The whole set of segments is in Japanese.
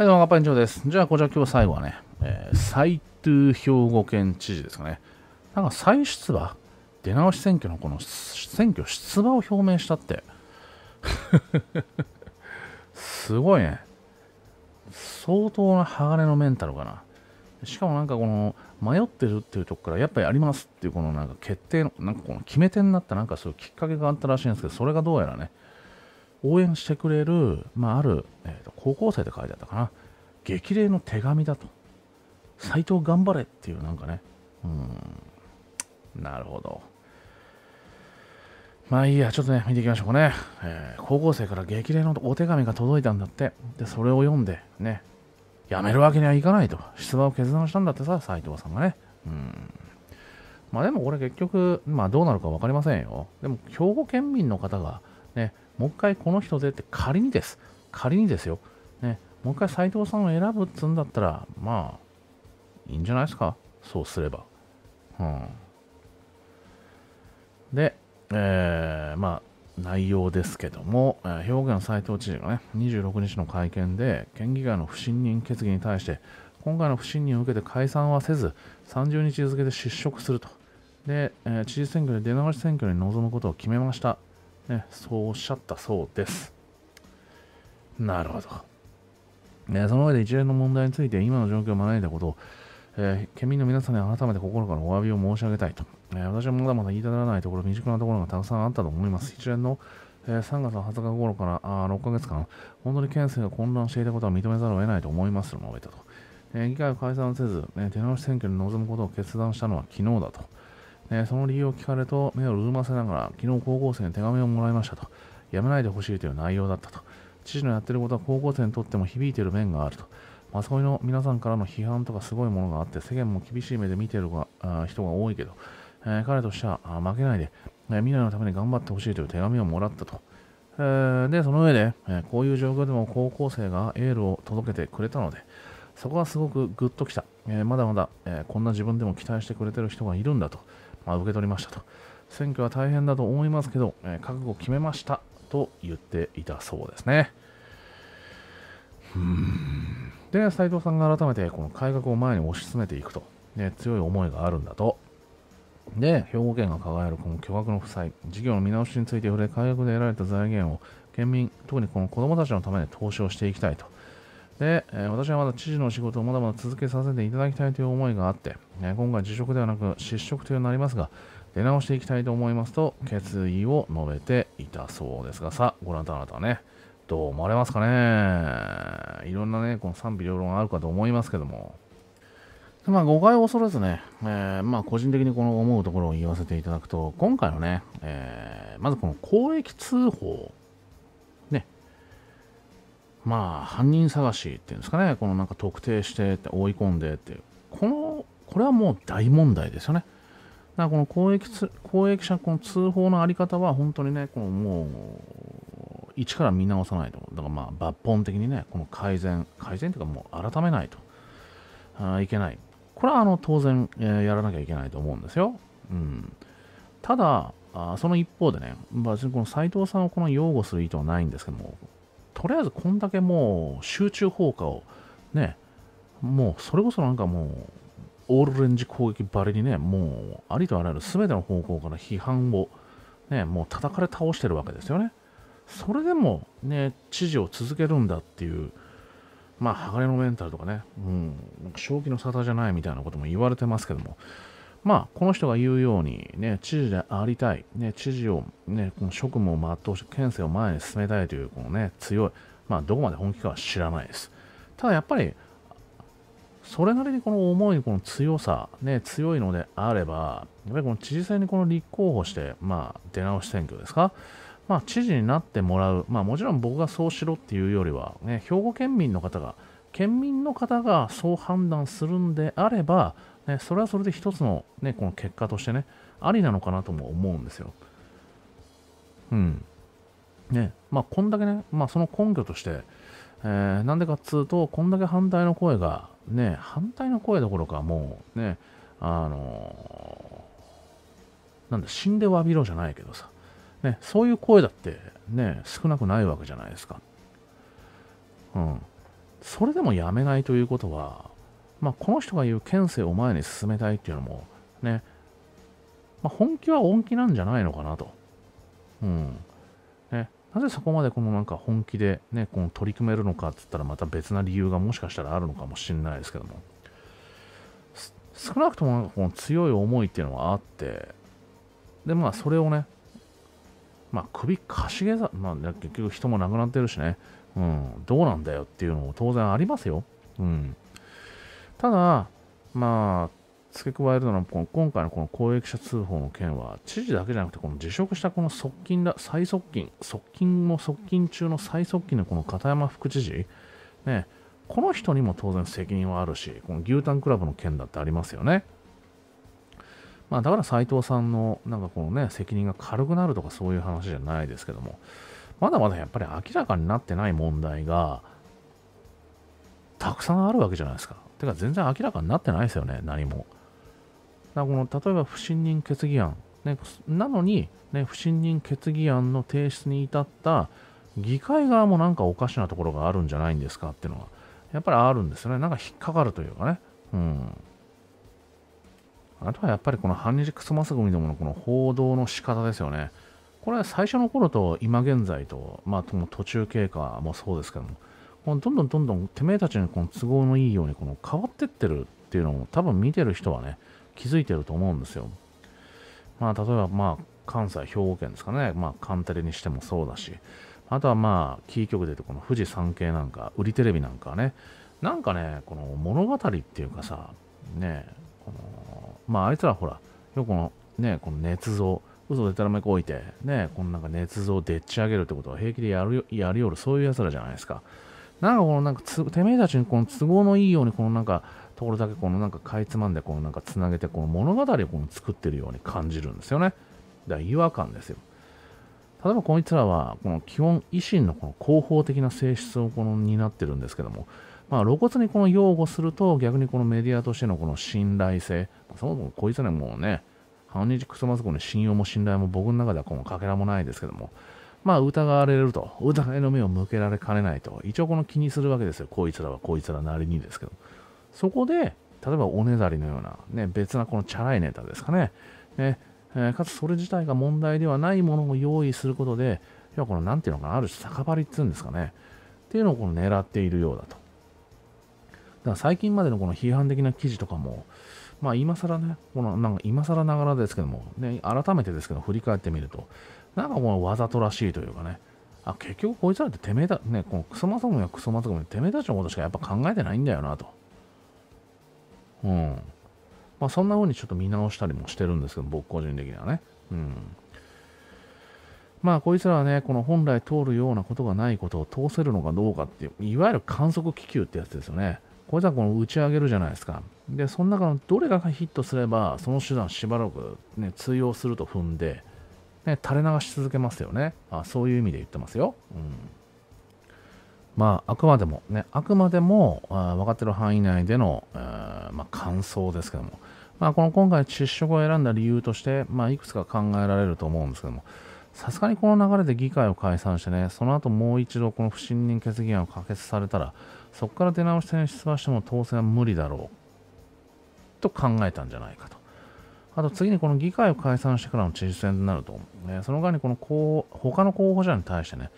はい、どうも、ガッパ長です。じゃあ、こちら今日最後はね、えー、斎藤兵庫県知事ですかね。なんか再出馬出直し選挙のこの選挙出馬を表明したって。すごいね。相当な鋼のメンタルかな。しかもなんかこの迷ってるっていうとこからやっぱりありますっていうこのなんか決定の、なんかこの決め手になったなんかそういうきっかけがあったらしいんですけど、それがどうやらね、応援してくれる、まあ、ある、えーと、高校生って書いてあったかな、激励の手紙だと。斎藤頑張れっていう、なんかね、うん、なるほど。まあいいや、ちょっとね、見ていきましょうかね。えー、高校生から激励のお手紙が届いたんだって、で、それを読んで、ね、やめるわけにはいかないと、出馬を決断したんだってさ、斎藤さんがね。うんまあでもこれ結局、まあどうなるか分かりませんよ。でも兵庫県民の方がね、もう一回この人でって仮にです。仮にですよ。ね、もう一回斎藤さんを選ぶっつんだったら、まあ、いいんじゃないですか。そうすれば。うん。で、えー、まあ、内容ですけども、え庫県斎藤知事がね、26日の会見で、県議会の不信任決議に対して、今回の不信任を受けて解散はせず、30日付で失職すると。で、えー、知事選挙で出直し選挙に臨むことを決めましたね、そうおっしゃったそうです。なるほど。ね、その上で一連の問題について今の状況を学んだことを、えー、県民の皆さんに改めて心からお詫びを申し上げたいと、えー、私はまだまだ言いたらないところ、未熟なところがたくさんあったと思います。一連の、えー、3月の20日頃からあ6ヶ月間、本当に県政が混乱していたことは認めざるを得ないと思いますと述べたと。え議会を解散せず、え手直し選挙に臨むことを決断したのは昨日だと。えその理由を聞かれると目を潤ませながら昨日高校生に手紙をもらいましたとやめないでほしいという内容だったと父のやってることは高校生にとっても響いている面があるとマスコミの皆さんからの批判とかすごいものがあって世間も厳しい目で見ているが人が多いけど、えー、彼としては負けないで、えー、未来のために頑張ってほしいという手紙をもらったと、えー、でその上で、えこういう状況でも高校生がエールを届けてくれたのでそこはすごくグッときた、えまだまだ、えこんな自分でも期待してくれてる人がいるんだとまあ、受け取りましたと。選挙は大変だと思いますけど、えー、覚悟決めましたと言っていたそうですね。うんで、斉藤さんが改めてこの改革を前に推し進めていくと、ね、強い思いがあるんだと。で、兵庫県が抱えるこの巨額の負債、事業の見直しについて触れ、改革で得られた財源を県民、特にこの子どもたちのために投資をしていきたいと。で、え私はまだ知事の仕事をまだまだ続けさせていただきたいという思いがあって、え今回辞職ではなく失職というなりますが、出直していきたいと思いますと決意を述べていたそうですが、さあ、ご覧のとなたはね、どう思われますかね。いろんなね、この賛否両論あるかと思いますけども。まあ、誤解を恐れずね、えー、まあ、個人的にこの思うところを言わせていただくと、今回のね、えー、まずこの公益通報まあ、犯人探しっていうんですかね、このなんか特定して追い込んでってこの、これはもう大問題ですよね。だからこの公益公益者、この通報のあり方は本当にね、このもう、一から見直さないと。だからまあ抜本的にね、この改善、改善というかもう改めないとあいけない。これはあの当然、えー、やらなきゃいけないと思うんですよ。うん。ただ、あその一方でね、別にこの斎藤さんをこの擁護する意図はないんですけども、とりあえずこんだけもう集中砲火をね、もうそれこそなんかもう、オールレンジ攻撃ばりにね、もうありとあらゆる全ての方向から批判を、ね、もう叩かれ倒してるわけですよね。それでもね、知事を続けるんだっていう、まあ、鋼のメンタルとかね、うん、正気の沙汰じゃないみたいなことも言われてますけども、まあ、この人が言うように、ね、知事でありたい、ね、知事を、ね、この職務を全うして、県政を前に進めたいという、このね、強い、まあ、どこまで本気かは知らないです。ただ、やっぱり、それなりにこの思い、この強さ、ね、強いのであれば、やっぱりこの知事選にこの立候補して、まあ、出直し選挙ですか、まあ、知事になってもらう、まあ、もちろん僕がそうしろっていうよりは、ね、兵庫県民の方が、県民の方がそう判断するんであれば、ね、それはそれで一つの,、ね、この結果としてね、ありなのかなとも思うんですよ。うん。ね、まあ、こんだけね、まあ、その根拠として、えー、なんでかっつうと、こんだけ反対の声が、ね、反対の声どころか、もう、ね、あのー、なんだ、死んで詫びろじゃないけどさ、ね、そういう声だって、ね、少なくないわけじゃないですか。うん。それでもやめないということは、まあ、この人が言う県政を前に進めたいっていうのも、ね、まあ、本気は本気なんじゃないのかなと。うん。ね、なぜそこまでこのなんか本気でね、この取り組めるのかって言ったらまた別な理由がもしかしたらあるのかもしれないですけども。少なくともこの強い思いっていうのはあって、で、まあそれをね、まあ、首かしげさ、まあ、結局人も亡くなってるしね、うん、どうなんだよっていうのも当然ありますよ。うん、ただ、まあ、付け加えるのは、今回のこの公益者通報の件は、知事だけじゃなくて、この辞職したこの側近だ、最側近、側近も側近中の最側近のこの片山副知事、ね、この人にも当然責任はあるし、この牛タンクラブの件だってありますよね。まあ、だから斎藤さんのなんかこのね責任が軽くなるとかそういう話じゃないですけどもまだまだやっぱり明らかになってない問題がたくさんあるわけじゃないですか。てか全然明らかになってないですよね何も。だこの例えば不信任決議案、ね、なのに、ね、不信任決議案の提出に至った議会側もなんかおかしなところがあるんじゃないんですかっていうのはやっぱりあるんですよねなんか引っかかるというかねうんあとはやっぱりこの反日クソマス組どものこの報道の仕方ですよね。これは最初の頃と今現在と、まあ、途中経過もそうですけども、このどんどんどんどんてめえたちにこの都合のいいようにこの変わってってるっていうのを多分見てる人はね、気づいてると思うんですよ。まあ、例えば、まあ、関西、兵庫県ですかね、まあ、カンテレにしてもそうだし、あとはまあ、キー局でいうと、この富士山系なんか、売りテレビなんかね、なんかね、この物語っていうかさ、ね、このまあ、あいつらほら、よくこの、ね、この捏造、嘘でたらめく置いて、ね、このなんか捏造でっち上げるってことは平気でやるよ、やるよる、そういう奴らじゃないですか。なんかこのなんかてめえたちにこの都合のいいようにこのなんかところだけこのなんかかいつまんでこのなんかつなげてこの物語をこの作ってるように感じるんですよね。だから違和感ですよ。例えばこいつらはこの基本維新のこの広報的な性質をこの担ってるんですけども、まあ、露骨にこの擁護すると、逆にこのメディアとしてのこの信頼性、そもそもこいつらもうね、反日クソマスコの信用も信頼も僕の中ではこのかけらもないですけども、まあ疑われると、疑いの目を向けられかねないと、一応この気にするわけですよ、こいつらはこいつらなりにですけど。そこで、例えばおねだりのような、ね、別なこのチャラいネタですかね。ねえー、かつそれ自体が問題ではないものを用意することで、要はこのんていうのかな、ある種酒張りっていうんですかね。っていうのをこの狙っているようだと。から最近までのこの批判的な記事とかも、まあ今更ね、このなんか今更ながらですけども、ね、改めてですけど振り返ってみると、なんかこのわざとらしいというかね、あ、結局こいつらっててめえだ、ね、このクソマともやクソまともてめえたちのことしかやっぱ考えてないんだよなと。うん。まあそんな風にちょっと見直したりもしてるんですけど、僕個人的にはね。うん。まあこいつらはね、この本来通るようなことがないことを通せるのかどうかっていう、いわゆる観測気球ってやつですよね。これはこの打ち上げるじゃないですか。で、その中のどれがヒットすれば、その手段しばらく、ね、通用すると踏んで、ね、垂れ流し続けますよね。あそういう意味で言ってますよ。うん、まあ、あくまでも、ね、あくまでもあ分かってる範囲内での、まあ、感想ですけども、まあ、この今回、窒息を選んだ理由として、まあ、いくつか考えられると思うんですけども、さすがにこの流れで議会を解散してね、その後もう一度この不信任決議案を可決されたら、そこから出直し選出馬しても当選は無理だろうと考えたんじゃないかと。あと次にこの議会を解散してからの知事選になると、ね、その間にこの候補他の候補者に対してね、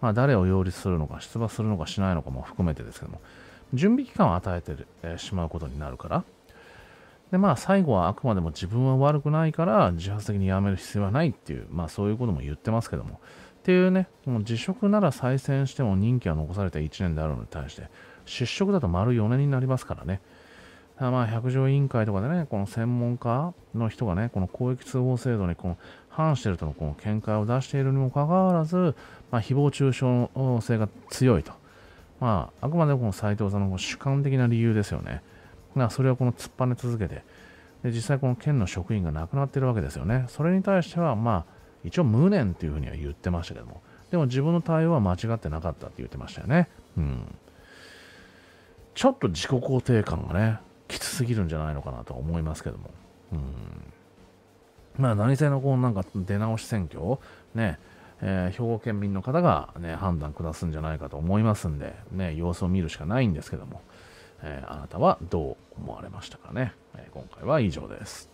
まあ、誰を擁立するのか、出馬するのかしないのかも含めてですけども、準備期間を与えて、えしまうことになるから、で、まあ最後はあくまでも自分は悪くないから自発的に辞める必要はないっていう、まあそういうことも言ってますけども、っていうね、もう辞職なら再選しても任期は残された1年であるのに対して、失職だと丸4年になりますからね。まあ百条委員会とかでね、この専門家の人がね、この公益通報制度にこの反しているとのこの見解を出しているにもかかわらず、まあ、誹謗中傷性が強いと。まあ、あくまでこの斎藤さんの主観的な理由ですよね。がそれをこの突っぱね続けてで実際この県の職員が亡くなっているわけですよねそれに対してはまあ一応無念っていうふうには言ってましたけどもでも自分の対応は間違ってなかったって言ってましたよねうんちょっと自己肯定感がねきつすぎるんじゃないのかなと思いますけどもうんまあ何せのこうなんか出直し選挙ねえー、兵庫県民の方が、ね、判断下すんじゃないかと思いますんで、ね、様子を見るしかないんですけども、えー、あなたはどう思われましたかね、え今回は以上です。